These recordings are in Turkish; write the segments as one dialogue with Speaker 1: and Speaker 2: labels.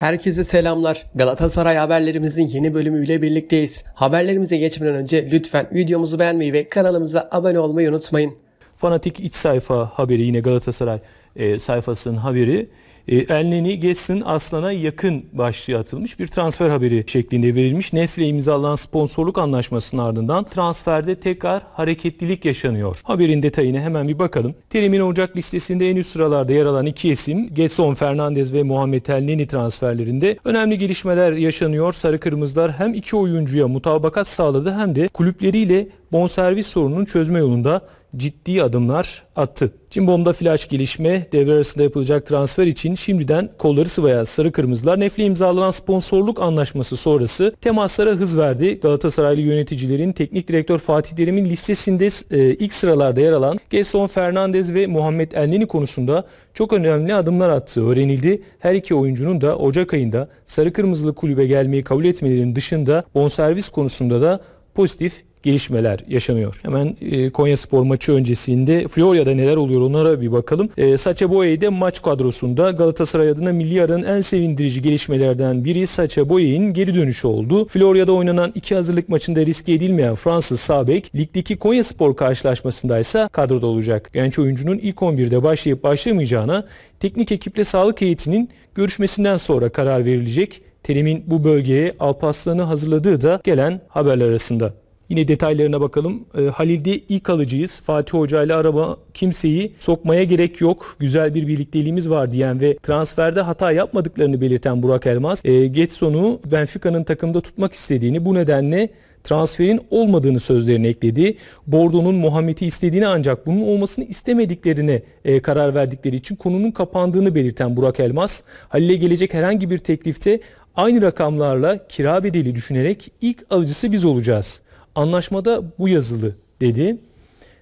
Speaker 1: Herkese selamlar. Galatasaray haberlerimizin yeni bölümüyle birlikteyiz. Haberlerimize geçmeden önce lütfen videomuzu beğenmeyi ve kanalımıza abone olmayı unutmayın. Fanatik iç sayfa
Speaker 2: haberi yine Galatasaray e, sayfasının haberi. E, Elneni geçsin Aslan'a yakın başlığı atılmış bir transfer haberi şeklinde verilmiş. Nefle imzalanan sponsorluk anlaşmasının ardından transferde tekrar hareketlilik yaşanıyor. Haberin detayına hemen bir bakalım. Terim'in Ocak listesinde en üst sıralarda yer alan iki isim Getson Fernandez ve Muhammed Elneni transferlerinde önemli gelişmeler yaşanıyor. Sarı Kırmızılar hem iki oyuncuya mutabakat sağladı hem de kulüpleriyle bonservis sorununu çözme yolunda ciddi adımlar attı. Cimbom'da flash gelişme devre arasında yapılacak transfer için şimdiden kolları sıvaya sarı kırmızılar nefli imzalanan sponsorluk anlaşması sonrası temaslara hız verdi. Galatasaraylı yöneticilerin teknik direktör Fatih Terim'in listesinde e, ilk sıralarda yer alan Gerson Fernandez ve Muhammed Elneni konusunda çok önemli adımlar attığı öğrenildi. Her iki oyuncunun da Ocak ayında sarı kırmızılı kulübe gelmeyi kabul etmelerinin dışında bonservis konusunda da pozitif gelişmeler yaşanıyor. Hemen e, Konya Spor maçı öncesinde Florya'da neler oluyor onlara bir bakalım. E, Saça Boye'de maç kadrosunda Galatasaray adına milli aranın en sevindirici gelişmelerden biri Saça Boye'nin geri dönüşü oldu. Florya'da oynanan iki hazırlık maçında riske edilmeyen Fransız Sabek, ligdeki Konya Spor karşılaşmasında ise kadroda olacak. Genç oyuncunun ilk 11'de başlayıp başlamayacağına teknik ekiple sağlık heyetinin görüşmesinden sonra karar verilecek. Terim'in bu bölgeye Alparslan'ı hazırladığı da gelen haberler arasında. Yine detaylarına bakalım. E, Halil'de ilk alıcıyız. Fatih Hoca ile araba kimseyi sokmaya gerek yok. Güzel bir birlikteliğimiz var diyen ve transferde hata yapmadıklarını belirten Burak Elmas, e, Getson'u Benfica'nın takımda tutmak istediğini bu nedenle transferin olmadığını sözlerine ekledi. Bordo'nun Muhammed'i istediğini ancak bunun olmasını istemediklerine e, karar verdikleri için konunun kapandığını belirten Burak Elmas, Halil'e gelecek herhangi bir teklifte aynı rakamlarla kira bedeli düşünerek ilk alıcısı biz olacağız. Anlaşmada bu yazılı dedi.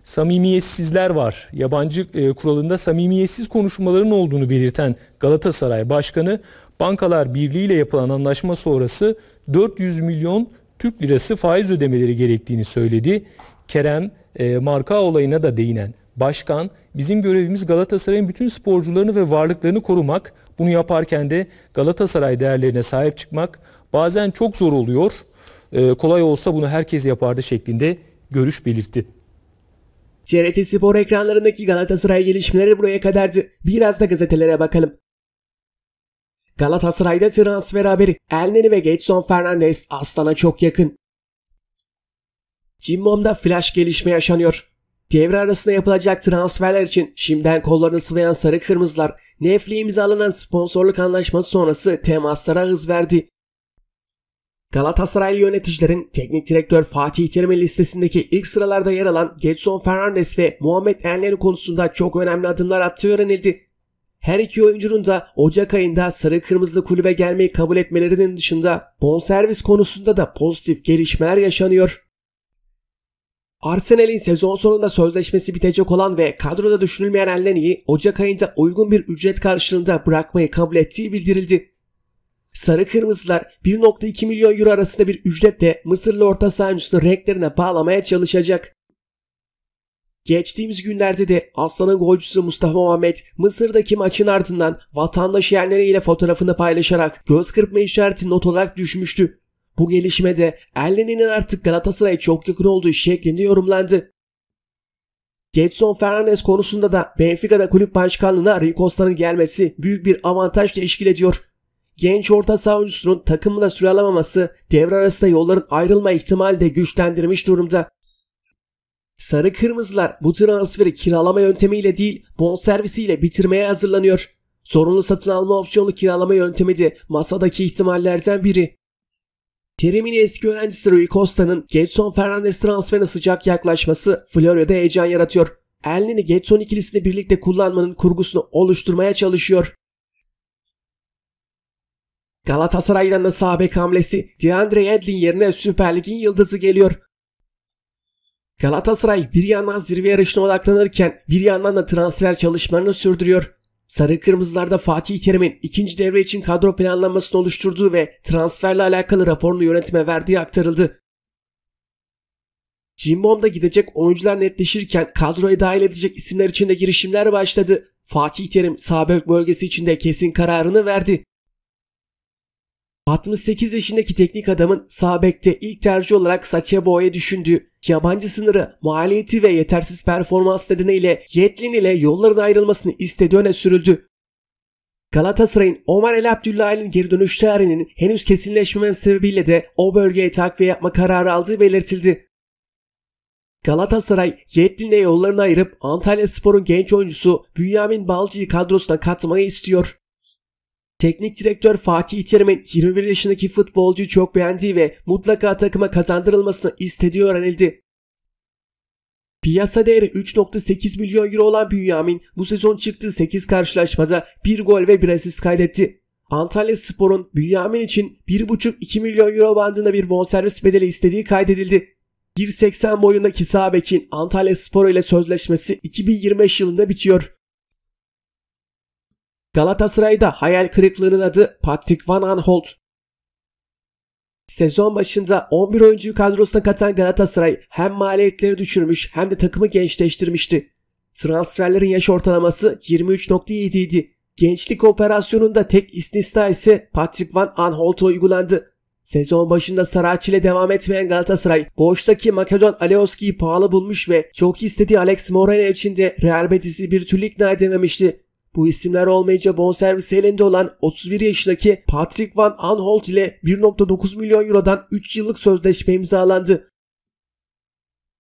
Speaker 2: Samimiyetsizler var. Yabancı e, kuralında samimiyetsiz konuşmaların olduğunu belirten Galatasaray Başkanı Bankalar Birliği ile yapılan anlaşma sonrası 400 milyon Türk lirası faiz ödemeleri gerektiğini söyledi. Kerem e, marka olayına da değinen başkan bizim görevimiz Galatasaray'ın bütün sporcularını ve varlıklarını korumak. Bunu yaparken de Galatasaray değerlerine sahip çıkmak bazen çok zor oluyor e, kolay olsa bunu herkes yapardı şeklinde görüş belirtti.
Speaker 1: TRT Spor ekranlarındaki Galatasaray gelişmeleri buraya kadardı. Biraz da gazetelere bakalım. Galatasaray'da transfer haberi Elneni ve Getson Fernandez Aslan'a çok yakın. Cimbom'da flash gelişme yaşanıyor. Devre arasında yapılacak transferler için şimdiden kollarını sıvayan sarı kırmızılar Nef'le imzalanan sponsorluk anlaşması sonrası temaslara hız verdi. Galatasaraylı yöneticilerin teknik direktör Fatih Terim'in listesindeki ilk sıralarda yer alan Getson Fernandes ve Muhammed Enleri konusunda çok önemli adımlar attığı öğrenildi. Her iki oyuncunun da Ocak ayında sarı Kırmızı kulübe gelmeyi kabul etmelerinin dışında bonservis konusunda da pozitif gelişmeler yaşanıyor. Arsenal'in sezon sonunda sözleşmesi bitecek olan ve kadroda düşünülmeyen Elneni'yi Ocak ayında uygun bir ücret karşılığında bırakmayı kabul ettiği bildirildi. Sarı Kırmızılar 1.2 milyon euro arasında bir ücretle Mısırlı orta sahancısı renklerine bağlamaya çalışacak. Geçtiğimiz günlerde de Aslan'ın golcüsü Mustafa Muhammed Mısır'daki maçın ardından vatandaş yerleriyle fotoğrafını paylaşarak göz kırpma işareti not olarak düşmüştü. Bu gelişmede Erleni'nin artık Galatasaray'a çok yakın olduğu şeklinde yorumlandı. Getson Fernandes konusunda da Benfica'da kulüp başkanlığına Ricosta'nın gelmesi büyük bir avantaj teşkil ediyor. Genç orta saha oyuncusunun takımına süre alamaması devre arasında yolların ayrılma ihtimali de güçlendirmiş durumda. Sarı Kırmızılar bu transferi kiralama yöntemiyle değil bonservisiyle bitirmeye hazırlanıyor. Zorunlu satın alma opsiyonu kiralama yöntemi de masadaki ihtimallerden biri. Terim'in eski öğrencisi Rui Costa'nın Getson Fernandes transferine sıcak yaklaşması Florya'da heyecan yaratıyor. Elneni Getson ikilisini birlikte kullanmanın kurgusunu oluşturmaya çalışıyor. Galatasaray'dan nasıl ABK hamlesi Deandre Yedlin yerine Süper Lig'in yıldızı geliyor. Galatasaray bir yandan zirve yarışına odaklanırken bir yandan da transfer çalışmalarını sürdürüyor. Sarı Kırmızılar'da Fatih Terim'in ikinci devre için kadro planlamasını oluşturduğu ve transferle alakalı raporunu yönetime verdiği aktarıldı. Cimbom'da gidecek oyuncular netleşirken kadroya dahil edecek isimler için de girişimler başladı. Fatih Terim Sabek bölgesi içinde kesin kararını verdi. 68 yaşındaki teknik adamın Sabek'te ilk tercih olarak Sachebo'ya düşündüğü yabancı sınırı maliyeti ve yetersiz performans nedeniyle Yetlin ile yolların ayrılmasını istediği öne sürüldü. Galatasaray'ın Omar El Abdullah'ın geri dönüş tarihinin henüz kesinleşmemesi sebebiyle de o bölgeye takviye yapma kararı aldığı belirtildi. Galatasaray Yedlin'e yollarını ayırıp Antalya Spor'un genç oyuncusu Bünyamin Balcı'yı kadrosuna katmayı istiyor. Teknik direktör Fatih Terim'in 21 yaşındaki futbolcuyu çok beğendiği ve mutlaka takıma kazandırılmasını istediği öğrenildi. Piyasa değeri 3.8 milyon euro olan Bünyamin bu sezon çıktığı 8 karşılaşmada 1 gol ve 1 asist kaydetti. Antalya Spor'un Bünyamin için 1.5-2 milyon euro bandında bir bonservis bedeli istediği kaydedildi. 1.80 boyundaki sağ Antalya Spor ile sözleşmesi 2025 yılında bitiyor. Galatasaray'da hayal kırıklığının adı Patrick Van Aanholt. Sezon başında 11 oyuncuyu kadrosuna katan Galatasaray hem maliyetleri düşürmüş hem de takımı gençleştirmişti. Transferlerin yaş ortalaması 23.7 idi. Gençlik operasyonunda tek istisna ise Patrick Van Aanholt'a uygulandı. Sezon başında Saraç ile devam etmeyen Galatasaray, boştaki Makedon Aleoski'yi pahalı bulmuş ve çok istediği Alex Moreno için de Real Betis'i bir türlü ikna edememişti. Bu isimler olmayınca bonservis elinde olan 31 yaşındaki Patrick Van Aanholt ile 1.9 milyon eurodan 3 yıllık sözleşme imzalandı.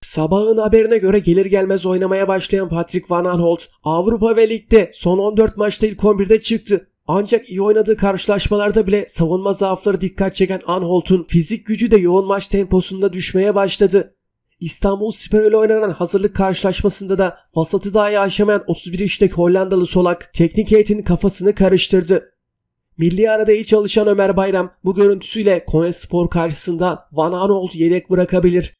Speaker 1: Sabahın haberine göre gelir gelmez oynamaya başlayan Patrick Van Aanholt Avrupa ve Lig'de son 14 maçta ilk 11'de çıktı. Ancak iyi oynadığı karşılaşmalarda bile savunma zaafları dikkat çeken Anholt'un fizik gücü de yoğun maç temposunda düşmeye başladı. İstanbul Spor ile oynanan hazırlık karşılaşmasında da vasatı dahi aşamayan 31 yaşındaki Hollandalı Solak teknik heyetin kafasını karıştırdı. Milli arada iyi çalışan Ömer Bayram bu görüntüsüyle Konya Spor karşısında Van Arnold'u yedek bırakabilir.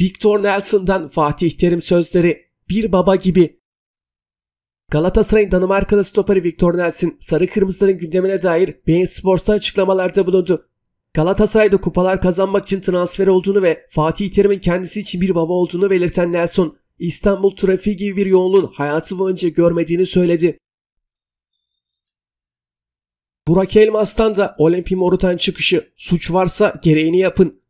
Speaker 1: Victor Nelson'dan Fatih Terim sözleri bir baba gibi. Galatasaray'ın Danimarkalı stoperi Victor Nelson sarı kırmızıların gündemine dair Bein Sports'ta açıklamalarda bulundu. Galatasaray'da kupalar kazanmak için transfer olduğunu ve Fatih Terim'in kendisi için bir baba olduğunu belirten Nelson, İstanbul trafiği gibi bir yoğunluğun hayatı boyunca görmediğini söyledi. Burak Elmas'tan da Olimpi Morutan çıkışı suç varsa gereğini yapın.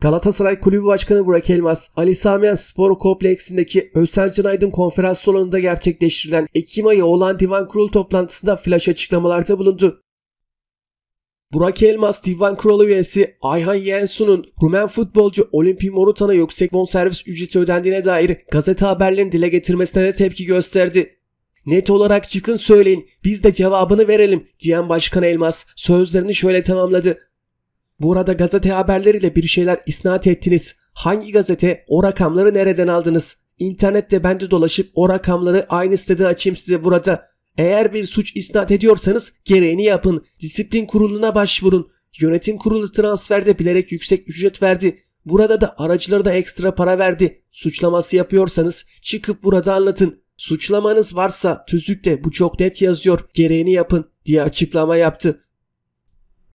Speaker 1: Galatasaray Kulübü Başkanı Burak Elmas, Ali Samiyan Spor Kompleksindeki Özsel Canaydın konferans salonunda gerçekleştirilen Ekim ayı olan Divan kurulu toplantısında flash açıklamalarda bulundu. Burak Elmas, Divan Kuralı üyesi Ayhan Yensu'nun Rumen futbolcu Olimpi Morutan'a yüksek bonservis ücreti ödendiğine dair gazete haberlerini dile getirmesine de tepki gösterdi. Net olarak çıkın söyleyin biz de cevabını verelim diyen Başkan Elmas sözlerini şöyle tamamladı. Bu arada gazete haberleriyle bir şeyler isnat ettiniz. Hangi gazete o rakamları nereden aldınız? İnternette bende dolaşıp o rakamları aynı sitede açayım size burada. Eğer bir suç isnat ediyorsanız gereğini yapın. Disiplin kuruluna başvurun. Yönetim kurulu transferde bilerek yüksek ücret verdi. Burada da aracılara da ekstra para verdi. Suçlaması yapıyorsanız çıkıp burada anlatın. Suçlamanız varsa tüzükte bu çok net yazıyor. Gereğini yapın diye açıklama yaptı.